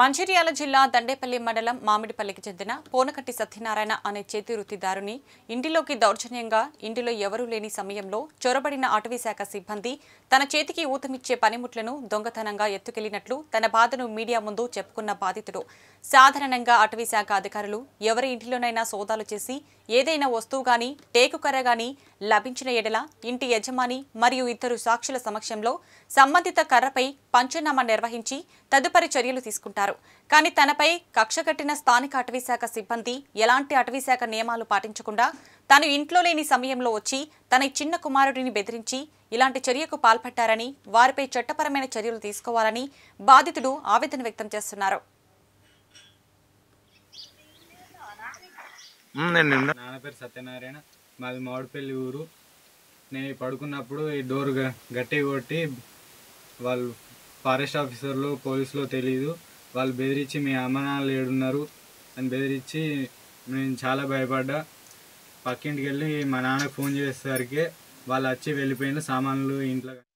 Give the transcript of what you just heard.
మంచిర్యాల జిల్లా దండేపల్లి మండలం మామిడిపల్లికి చెందిన పోనకట్టి సత్యనారాయణ అనే చేతి వృత్తిదారుని ఇంటిలోకి దౌర్జన్యంగా ఇంటిలో ఎవరూ లేని సమయంలో చొరబడిన అటవీశాఖ సిబ్బంది తన చేతికి ఊతమిచ్చే పనిముట్లను దొంగతనంగా ఎత్తుకెళ్లినట్లు తన బాధను మీడియా ముందు చెప్పుకున్న బాధితుడు సాధారణంగా అటవీశాఖ అధికారులు ఎవరి ఇంటిలోనైనా సోదాలు చేసి ఏదైనా వస్తువు గాని టేకుకర్ర గాని లభించిన ఎడల ఇంటి యజమాని మరియు ఇద్దరు సాక్షుల సమక్షంలో సంబంధిత కర్రపై పంచనామా నిర్వహించి తదుపరి చర్యలు తీసుకుంటారు చేపట్టారు కానీ తనపై కక్ష కట్టిన స్థానిక అటవీశాఖ సిబ్బంది ఎలాంటి అటవీశాఖ నియమాలు పాటించకుండా తాను ఇంట్లో లేని సమయంలో వచ్చి తన చిన్న కుమారుడిని బెదిరించి ఇలాంటి చర్యకు పాల్పట్టారని వారిపై చట్టపరమైన చర్యలు తీసుకోవాలని బాధితుడు ఆవేదన వ్యక్తం చేస్తున్నారు మాది మామిడిపల్లి ఊరు నేను పడుకున్నప్పుడు ఈ డోర్ గట్టి కొట్టి వాళ్ళు ఫారెస్ట్ ఆఫీసర్లు పోలీసులో తెలీదు వాళ్ళు బెదిరించి మీ అమ్మనాన్న ఏడున్నారు అని బెదిరించి నేను చాలా భయపడ్డా పక్కింటికి వెళ్ళి మా నాన్నకు ఫోన్ చేసేసరికి వాళ్ళు వచ్చి వెళ్ళిపోయిన సామాన్లు ఇంట్లో